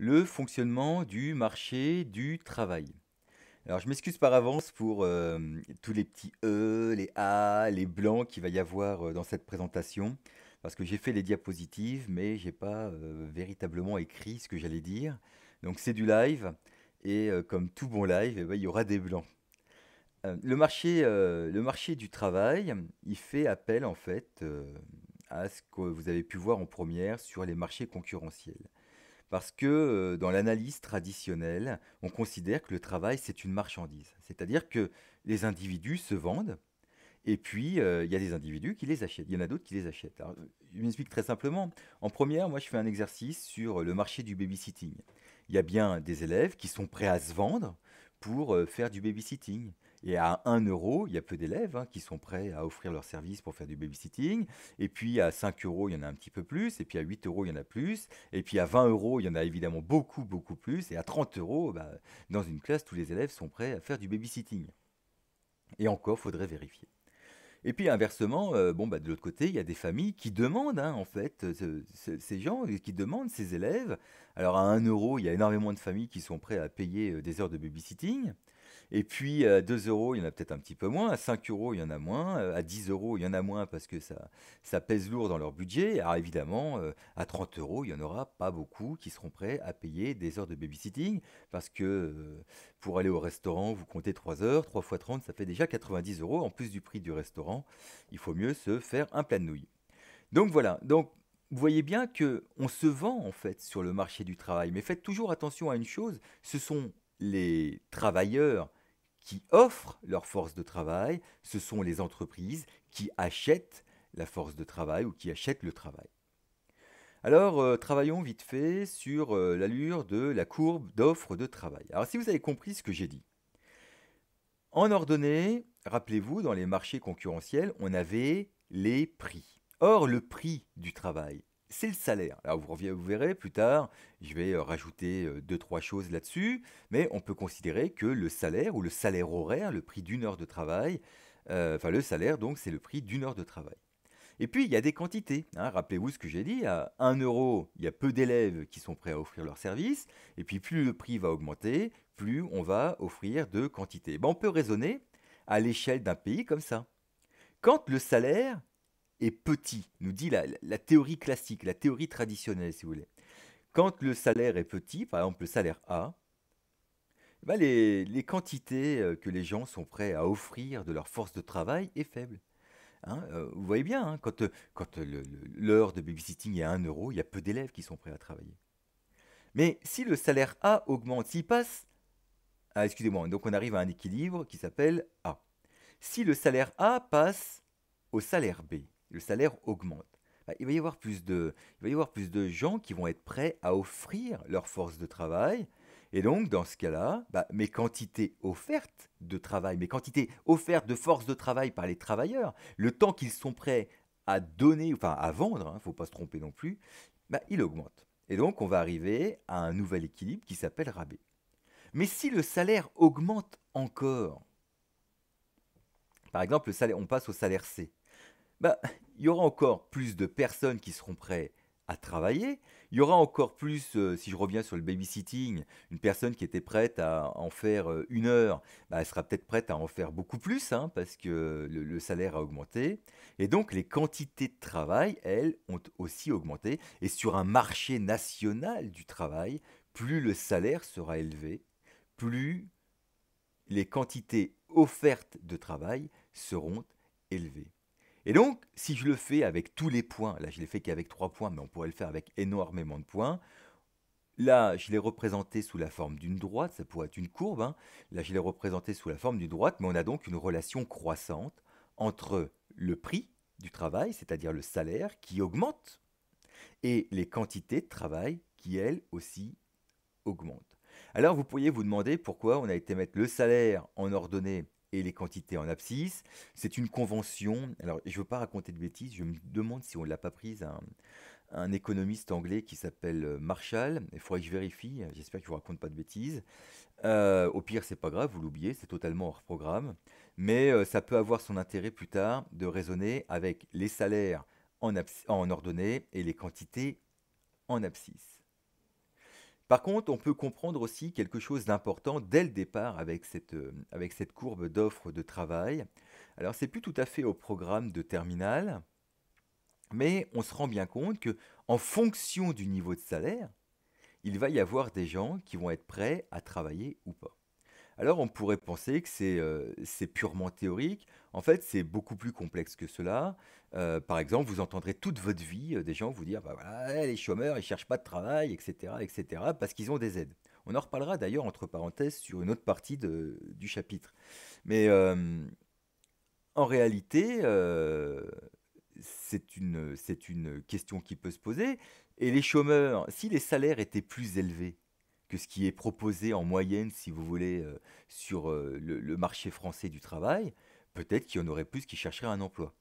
le fonctionnement du marché du travail. Alors je m'excuse par avance pour euh, tous les petits E, les A, les blancs qu'il va y avoir euh, dans cette présentation, parce que j'ai fait les diapositives, mais je n'ai pas euh, véritablement écrit ce que j'allais dire. Donc c'est du live, et comme tout bon live, eh ben, il y aura des blancs. Le marché, le marché, du travail, il fait appel en fait à ce que vous avez pu voir en première sur les marchés concurrentiels. Parce que euh, dans l'analyse traditionnelle, on considère que le travail, c'est une marchandise. C'est-à-dire que les individus se vendent, et puis euh, il y a des individus qui les achètent. Il y en a d'autres qui les achètent. je m'explique très simplement. En première, moi, je fais un exercice sur euh, le marché du babysitting. Il y a bien des élèves qui sont prêts à se vendre pour faire du babysitting. Et à 1 euro, il y a peu d'élèves hein, qui sont prêts à offrir leurs services pour faire du babysitting. Et puis à 5 euros, il y en a un petit peu plus. Et puis à 8 euros, il y en a plus. Et puis à 20 euros, il y en a évidemment beaucoup, beaucoup plus. Et à 30 euros, bah, dans une classe, tous les élèves sont prêts à faire du babysitting. Et encore, faudrait vérifier. Et puis inversement, euh, bon, bah, de l'autre côté, il y a des familles qui demandent, hein, en fait, ces gens, qui demandent ces élèves. Alors à 1 euro, il y a énormément de familles qui sont prêtes à payer euh, des heures de babysitting. Et puis à 2 euros, il y en a peut-être un petit peu moins. À 5 euros, il y en a moins. À 10 euros, il y en a moins parce que ça, ça pèse lourd dans leur budget. Alors évidemment, euh, à 30 euros, il n'y en aura pas beaucoup qui seront prêts à payer des heures de babysitting parce que euh, pour aller au restaurant, vous comptez 3 heures. 3 fois 30, ça fait déjà 90 euros. En plus du prix du restaurant, il faut mieux se faire un plat de nouilles. Donc voilà. Donc vous voyez bien que on se vend en fait sur le marché du travail, mais faites toujours attention à une chose, ce sont les travailleurs qui offrent leur force de travail, ce sont les entreprises qui achètent la force de travail ou qui achètent le travail. Alors, euh, travaillons vite fait sur euh, l'allure de la courbe d'offre de travail. Alors, si vous avez compris ce que j'ai dit, en ordonnée, rappelez-vous, dans les marchés concurrentiels, on avait les prix. Or, le prix du travail, c'est le salaire. Alors vous, verrez plus tard, je vais euh, rajouter euh, deux, trois choses là-dessus, mais on peut considérer que le salaire ou le salaire horaire, le prix d'une heure de travail, euh, enfin le salaire donc c'est le prix d'une heure de travail. Et puis il y a des quantités. Hein. Rappelez-vous ce que j'ai dit, à 1 euro, il y a peu d'élèves qui sont prêts à offrir leur service, et puis plus le prix va augmenter, plus on va offrir de quantités. Ben, on peut raisonner à l'échelle d'un pays comme ça. Quand le salaire est petit, nous dit la, la, théorie classique, la théorie traditionnelle, si vous voulez. Quand le salaire est petit, par exemple le salaire A, eh ben, les, quantités euh, que les gens sont prêts à offrir de leur force de travail est faible. Hein. Euh, vous voyez bien, hein, quand, euh, quand l'heure de babysitting est à 1 euro, il y a peu d'élèves qui sont prêts à travailler. Mais si le salaire A augmente, s'il passe, ah, excusez-moi, donc on arrive à un équilibre qui s'appelle A. Si le salaire A passe au salaire B, le salaire augmente. Bah, il va, y avoir plus de, il va y avoir plus de gens qui vont être prêts à offrir leur force de travail. Et donc, dans ce cas-là, bah, mes quantités offertes de travail, mes quantités offertes de force de travail par les travailleurs, le temps qu'ils sont prêts à donner, enfin à vendre, il hein, ne faut pas se tromper non plus, bah, il augmente. Et donc, on va arriver à un nouvel équilibre qui s'appelle rabais. Mais si le salaire augmente encore, par exemple, on passe au salaire C. Bah, il y aura encore plus de personnes qui seront prêtes à travailler. Il y aura encore plus, euh, si je reviens sur le babysitting, une personne qui était prête à en faire euh, une heure, bah, elle sera peut-être prête à en faire beaucoup plus, hein, parce que le, salaire a augmenté. Et donc les quantités de travail, elles, ont aussi augmenté. Et sur un marché national du travail, plus le salaire sera élevé, plus les quantités offertes de travail seront élevées. Et donc, si je le fais avec tous les points, là je l'ai fait qu'avec trois points, mais on pourrait le faire avec énormément de points. Là, je l'ai représenté sous la forme d'une droite, ça pourrait être une courbe. Hein. Là, je l'ai représenté sous la forme d'une droite, mais on a donc une relation croissante entre le prix du travail, c'est-à-dire le salaire, qui augmente, et les quantités de travail qui, elles aussi, augmentent. Alors, vous pourriez vous demander pourquoi on a été mettre le salaire en ordonnée et les quantités en abscisse. C'est une convention. Alors, je ne veux pas raconter de bêtises. Je me demande si on ne l'a pas prise un, économiste anglais qui s'appelle euh, Marshall. Il faudrait que je vérifie. J'espère qu'il ne vous raconte pas de bêtises. Euh, au pire, c'est pas grave. Vous l'oubliez. C'est totalement hors programme. Mais euh, ça peut avoir son intérêt plus tard de raisonner avec les salaires en, en ordonnée et les quantités en abscisse. Par contre, on peut comprendre aussi quelque chose d'important dès le départ avec cette, euh, avec cette courbe d'offres de travail. Alors, ce n'est plus tout à fait au programme de terminal, mais on se rend bien compte que en fonction du niveau de salaire, il va y avoir des gens qui vont être prêts à travailler ou pas. Alors on pourrait penser que euh, c'est purement théorique. En fait, c'est beaucoup plus complexe que cela. Euh, par exemple, vous entendrez toute votre vie euh, des gens vous dire, bah les chômeurs, ils cherchent pas de travail, etc., etc., parce qu'ils ont des aides. On en reparlera d'ailleurs entre parenthèses sur une autre partie du chapitre. Mais en réalité, c'est une question qui peut se poser. Et les chômeurs, si les salaires étaient plus élevés, que ce qui est proposé en moyenne, si vous voulez, euh, sur euh, le, marché français du travail, peut-être qu'il y en aurait plus qui chercheraient un emploi.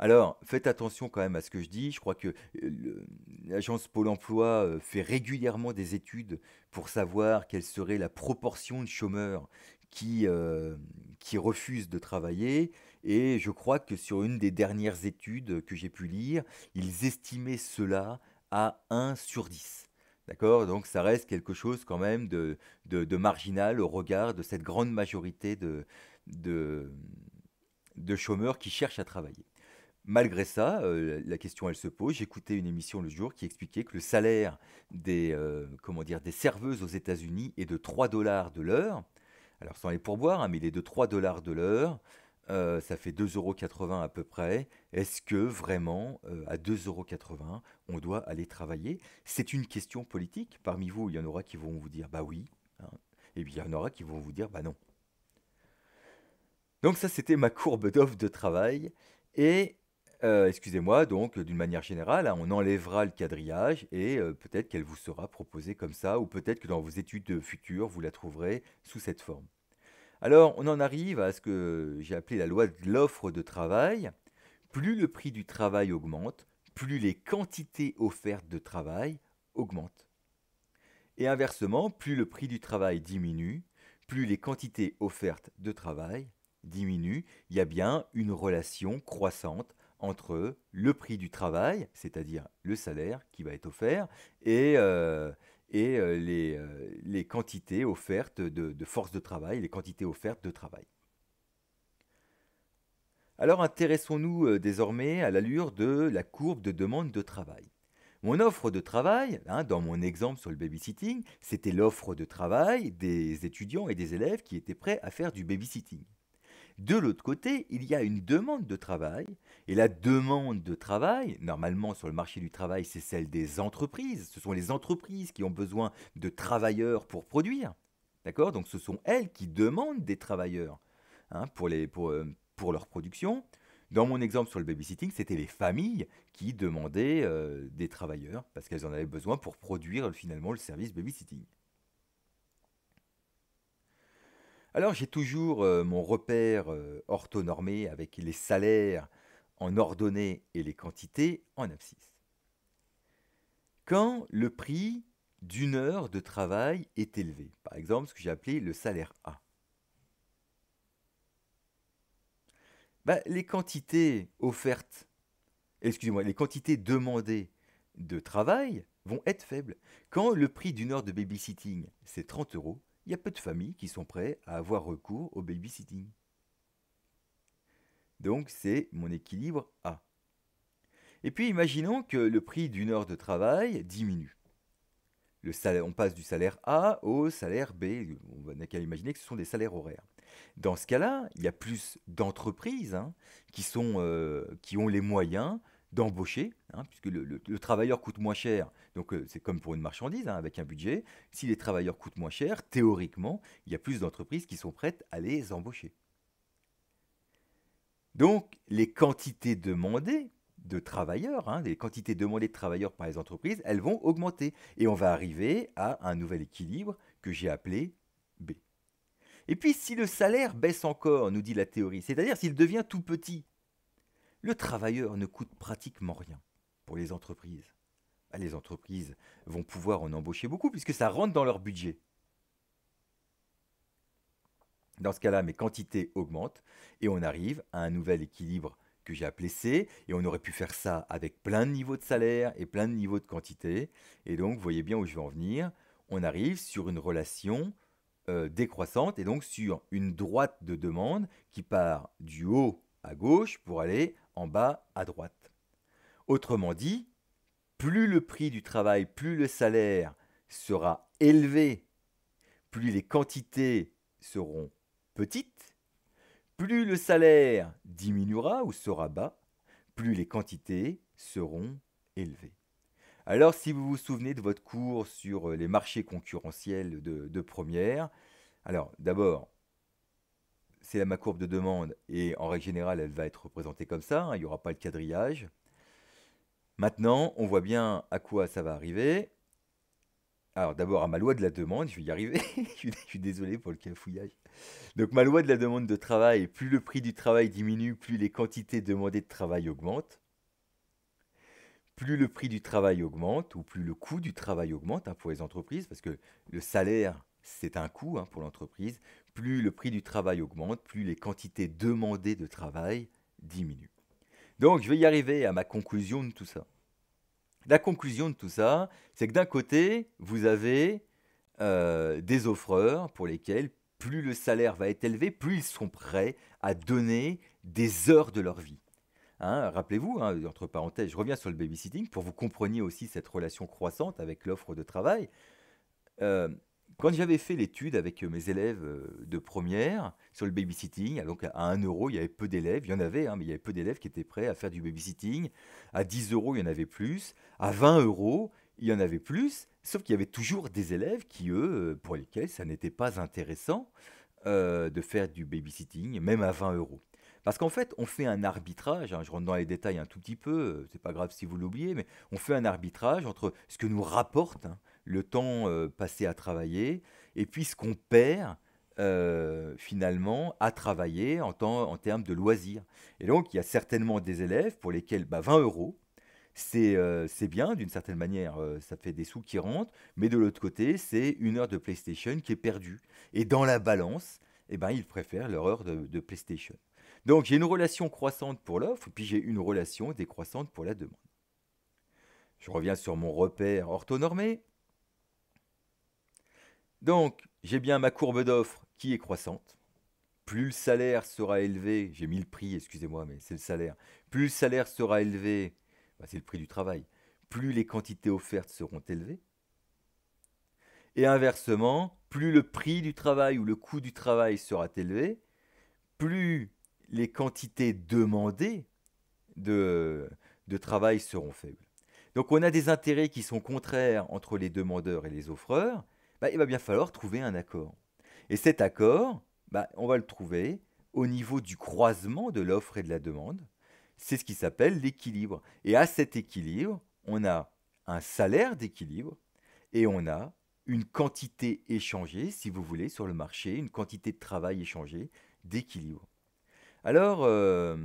Alors, faites attention quand même à ce que je dis. Je crois que euh, l'agence Pôle Emploi fait régulièrement des études pour savoir quelle serait la proportion de chômeurs qui, qui refusent de travailler. Et je crois que sur une des dernières études que j'ai pu lire, ils estimaient cela à 1 sur 10. Donc ça reste quelque chose quand même de, marginal au regard de cette grande majorité de, chômeurs qui cherchent à travailler. Malgré ça, euh, la question elle se pose. J'écoutais une émission le jour qui expliquait que le salaire des, euh, comment des serveuses aux États-Unis est de 3 dollars de l'heure. Alors sans les pourboires, hein, mais il est de 3 dollars de l'heure. Euh, ça fait 2,80€ à peu près. Est-ce que vraiment, euh, à 2,80€, on doit aller travailler C'est une question politique. Parmi vous, il y en aura qui vont vous dire bah oui, hein. et puis il y en aura qui vont vous dire bah non. Donc ça, c'était ma courbe d'offre de travail. Et, euh, excusez-moi, donc d'une manière générale, hein, on enlèvera le quadrillage et peut-être qu'elle vous sera proposée comme ça, ou peut-être que dans vos études futures, vous la trouverez sous cette forme. Alors on en arrive à ce que j'ai appelé la loi de l'offre de travail. Plus le prix du travail augmente, plus les quantités offertes de travail augmentent. Et inversement, plus le prix du travail diminue, plus les quantités offertes de travail diminuent. Il y a bien une relation croissante entre le prix du travail, c'est-à-dire le salaire qui va être offert, et, euh, et euh, les, euh, les, quantités offertes de, force de travail, les quantités offertes de travail. Alors intéressons-nous euh, désormais à l'allure de la courbe de demande de travail. Mon offre de travail, hein, dans mon exemple sur le babysitting, c'était l'offre de travail des étudiants et des élèves qui étaient prêts à faire du babysitting. De l'autre côté, il y a une demande de travail, et la demande de travail, normalement sur le marché du travail, c'est celle des entreprises. Ce sont les entreprises qui ont besoin de travailleurs pour produire. D'accord Donc ce sont elles qui demandent des travailleurs hein, euh, pour, leur production. Dans mon exemple sur le babysitting, c'était les familles qui demandaient euh, des travailleurs parce qu'elles en avaient besoin pour produire finalement le service babysitting. Alors j'ai toujours euh, mon repère euh, orthonormé avec les salaires en ordonnée et les quantités en abscisse. Quand le prix d'une heure de travail est élevé, par exemple ce que j'ai appelé le salaire A, bah, les quantités offertes, excusez-moi, les quantités demandées de travail vont être faibles. Quand le prix d'une heure de babysitting, c'est 30 euros, il y a peu de familles qui sont prêtes à avoir recours au babysitting. Donc c'est mon équilibre A. Et puis imaginons que le prix d'une heure de travail diminue. Le on passe du salaire A au salaire B. On n'a qu'à imaginer que ce sont des salaires horaires. Dans ce cas-là, il y a plus d'entreprises hein, qui, euh, qui ont les moyens d'embaucher Hein, puisque le, travailleur coûte moins cher. Donc euh, c'est comme pour une marchandise, hein, avec un budget. Si les travailleurs coûtent moins cher, théoriquement, il y a plus d'entreprises qui sont prêtes à les embaucher. Donc les quantités demandées de travailleurs, hein, les quantités demandées de travailleurs par les entreprises, elles vont augmenter. Et on va arriver à un nouvel équilibre que j'ai appelé B. Et puis si le salaire baisse encore, nous dit la théorie, c'est-à-dire s'il devient tout petit, le travailleur ne coûte pratiquement rien les entreprises bah, Les entreprises vont pouvoir en embaucher beaucoup puisque ça rentre dans leur budget. Dans ce cas-là, mes quantités augmentent et on arrive à un nouvel équilibre que j'ai appelé C. Et on aurait pu faire ça avec plein de niveaux de salaire et plein de niveaux de quantité. Et donc, vous voyez bien où je veux en venir. On arrive sur une relation euh, décroissante et donc sur une droite de demande qui part du haut à gauche pour aller en bas à droite. Autrement dit, plus le prix du travail, plus le salaire sera élevé, plus les quantités seront petites, plus le salaire diminuera ou sera bas, plus les quantités seront élevées. Alors si vous vous souvenez de votre cours sur euh, les marchés concurrentiels de, première, alors d'abord, c'est ma courbe de demande et en règle générale elle va être représentée comme ça, hein, il n'y aura pas le quadrillage. Maintenant, on voit bien à quoi ça va arriver. Alors d'abord à ma loi de la demande, je vais y arriver, je suis désolé pour le cafouillage. Donc ma loi de la demande de travail, plus le prix du travail diminue, plus les quantités demandées de travail augmentent. Plus le prix du travail augmente, ou plus le coût du travail augmente hein, pour les entreprises, parce que le salaire, c'est un coût hein, pour l'entreprise, plus le prix du travail augmente, plus les quantités demandées de travail diminuent. Donc je vais y arriver à ma conclusion de tout ça. La conclusion de tout ça, c'est que d'un côté, vous avez euh, des offreurs pour lesquels plus le salaire va être élevé, plus ils sont prêts à donner des heures de leur vie. Hein, rappelez-vous, hein, entre parenthèses, je reviens sur le babysitting pour que vous compreniez aussi cette relation croissante avec l'offre de travail. Euh, quand j'avais fait l'étude avec euh, mes élèves euh, de première sur le babysitting, donc à 1 euro, il y avait peu d'élèves, il y en avait, hein, mais il y avait peu d'élèves qui étaient prêts à faire du babysitting. À 10 euros, il y en avait plus. À 20 euros, il y en avait plus. Sauf qu'il y avait toujours des élèves qui, eux, euh, pour lesquels ça n'était pas intéressant de faire du babysitting, même à 20 euros. Parce qu'en fait, on fait un arbitrage, hein, je rentre dans les détails un tout petit peu, c'est pas grave si vous l'oubliez, mais on fait un arbitrage entre ce que nous rapporte hein, le temps euh, passé à travailler, et puis ce qu'on perd euh, finalement à travailler en, termes de loisirs. Et donc, il y a certainement des élèves pour lesquels bah, 20 euros, euh, c'est bien d'une certaine manière, ça fait des sous qui rentrent, mais de l'autre côté, c'est une heure de PlayStation qui est perdue. Et dans la balance, eh ben, ils préfèrent leur heure de, de PlayStation. Donc j'ai une relation croissante pour l'offre, puis j'ai une relation décroissante pour la demande. Je reviens sur mon repère orthonormé. Donc, j'ai bien ma courbe d'offre qui est croissante. Plus le salaire sera élevé, j'ai mis le prix, excusez-moi, mais c'est le salaire. Plus le salaire sera élevé, bah, c'est le prix du travail. Plus les quantités offertes seront élevées. Et inversement, plus le prix du travail ou le coût du travail sera élevé, plus les quantités demandées de travail seront faibles. Donc on a des intérêts qui sont contraires entre les demandeurs et les offreurs, bah, il va bien falloir trouver un accord. Et cet accord, bah, on va le trouver au niveau du croisement de l'offre et de la demande. C'est ce qui s'appelle l'équilibre. Et à cet équilibre, on a un salaire d'équilibre et on a une quantité échangée, si vous voulez, sur le marché, une quantité de travail échangée d'équilibre. Alors, euh,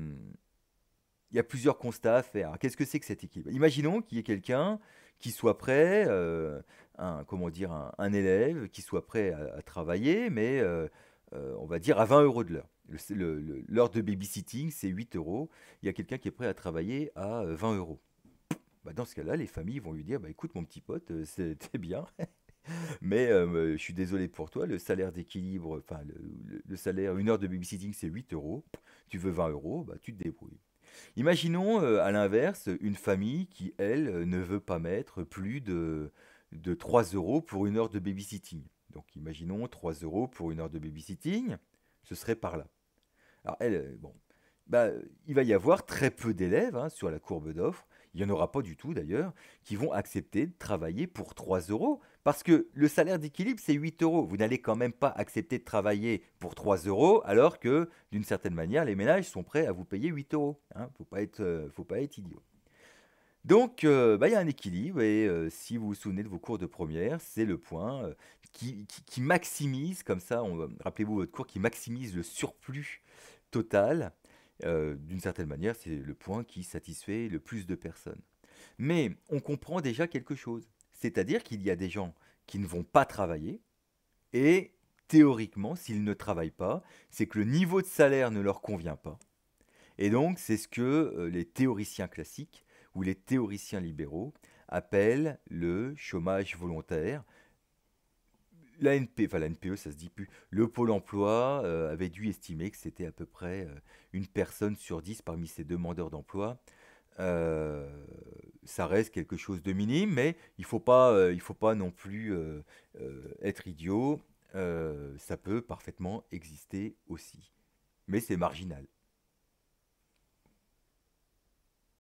il y a plusieurs constats à faire. Qu'est-ce que c'est que cet équilibre Imaginons qu'il y ait quelqu'un qui soit prêt euh, un, comment dire, un, élève qui soit prêt à, travailler, mais euh, euh, on va dire à 20 euros de l'heure. L'heure de babysitting, c'est 8 euros. Il y a quelqu'un qui est prêt à travailler à 20 euh, euros. Bah, dans ce cas-là, les familles vont lui dire bah, écoute, mon petit pote, c'était bien. mais je suis désolé pour toi, le salaire d'équilibre, enfin le, salaire, une heure de babysitting c'est 8 euros, tu veux 20 euros, bah, tu te débrouilles. Imaginons à l'inverse une famille qui, elle, ne veut pas mettre plus de, de 3 euros pour une heure de babysitting. Donc imaginons 3 euros pour une heure de babysitting, ce serait par là. Alors euh, bon, bah, il va y avoir très peu d'élèves hein, sur la courbe d'offres, il n'y en aura pas du tout d'ailleurs, qui vont accepter de travailler pour 3 euros, parce que le salaire d'équilibre c'est 8 euros. Vous n'allez quand même pas accepter de travailler pour 3 euros, alors que d'une certaine manière les ménages sont prêts à vous payer 8 euros. Il hein. ne euh, faut pas être idiot. Donc, euh, bah, il y a un équilibre, et euh, si vous vous souvenez de vos cours de première, c'est le point euh, qui, qui, maximise, comme ça, rappelez-vous votre cours, qui maximise le surplus total. D'une certaine manière, c'est le point qui satisfait le plus de personnes. Mais on comprend déjà quelque chose, c'est-à-dire qu'il y a des gens qui ne vont pas travailler, et théoriquement, s'ils ne travaillent pas, c'est que le niveau de salaire ne leur convient pas. Et donc, c'est ce que les théoriciens classiques où les théoriciens libéraux appellent le chômage volontaire. La, NP, enfin la NPE, ça se dit plus. Le Pôle emploi euh, avait dû estimer que c'était à peu près euh, une personne sur dix parmi ces demandeurs d'emploi. Euh, ça reste quelque chose de minime, mais il ne faut, pas, faut pas non plus être idiot. ça peut parfaitement exister aussi. Mais c'est marginal.